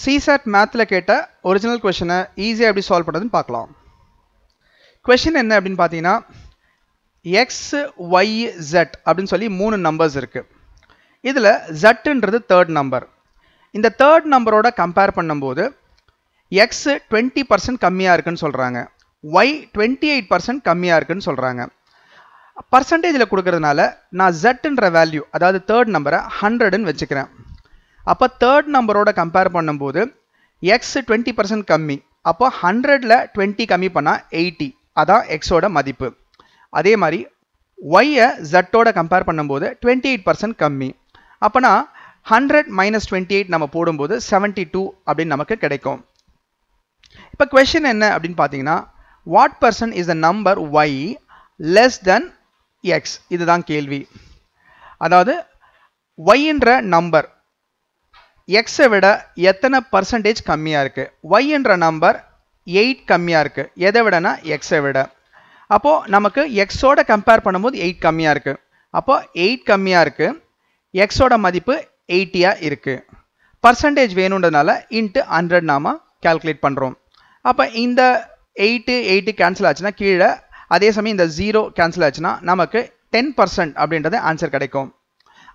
CSAT மேத்தில் கேட்ட original கொஷனை ஈஸியாக எப்படி சால்வ் பண்ணுறதுன்னு பார்க்கலாம் கொஷின் என்ன அப்படின்னு பார்த்தீங்கன்னா எக்ஸ் ஒய் ஜெட் அப்படின்னு சொல்லி மூணு நம்பர்ஸ் இருக்குது இதில் ஜெட்டுன்றது தேர்ட் நம்பர் இந்த தேர்ட் நம்பரோட கம்பேர் பண்ணும்போது எக்ஸ் டுவெண்ட்டி பர்சன்ட் கம்மியாக இருக்குன்னு சொல்கிறாங்க ஒய் டுவெண்ட்டி எயிட் பர்சன்ட் கம்மியாக இருக்குன்னு சொல்கிறாங்க பர்சன்டேஜில் கொடுக்குறதுனால நான் ஜெட்டுன்ற வேல்யூ அதாவது தேர்ட் நம்பரை ஹண்ட்ரடுன்னு வச்சுக்கிறேன் அப்போ தேர்ட் நம்பரோட கம்பேர் பண்ணும்போது எக்ஸ் டுவெண்ட்டி பர்சன்ட் கம்மி அப்போ ஹண்ட்ரடில் டுவெண்ட்டி கம்மி பண்ணால் எயிட்டி அதான் எக்ஸோட மதிப்பு அதே மாதிரி ஒய்யை ஜட்டோட கம்பேர் பண்ணும்போது டுவெண்ட்டி எயிட் பர்சன்ட் கம்மி அப்போனா ஹண்ட்ரட் மைனஸ் டுவெண்ட்டி எயிட் நம்ம போடும்போது செவன்ட்டி டூ அப்படின்னு நமக்கு கிடைக்கும் இப்போ கொஷின் என்ன அப்படின்னு பார்த்தீங்கன்னா what percent is the number y less than x இதுதான் கேள்வி அதாவது ஒய்ன்ற நம்பர் எக்ஸை விட எத்தனை பர்சன்டேஜ் கம்மியாக இருக்குது ஒய் என்ற நம்பர் எயிட் கம்மியாக இருக்குது எதை விடனா எக்ஸை விட அப்போது நமக்கு எக்ஸோட கம்பேர் பண்ணும்போது எயிட் கம்மியாக இருக்குது அப்போது எயிட் கம்மியாக இருக்குது எக்ஸோட மதிப்பு எயிட்டியாக இருக்குது பர்சன்டேஜ் வேணுன்றதுனால இன்ட்டு ஹண்ட்ரட் நாம் கேல்குலேட் பண்ணுறோம் அப்போ இந்த எயிட்டு எயிட்டு கேன்சல் ஆச்சுன்னா கீழே அதே சமயம் இந்த ஜீரோ கேன்சல் ஆச்சுன்னா நமக்கு டென் பர்சன்ட் அப்படின்றது ஆன்சர் கிடைக்கும்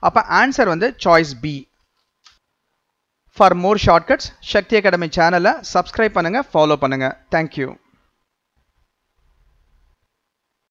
அப்போ ஆன்சர் வந்து choice B for more shortcuts Shakti academy சேனலை சப்ஸ்கிரைப் பண்ணுங்கள் ஃபாலோ பண்ணுங்கள் தேங்க்யூ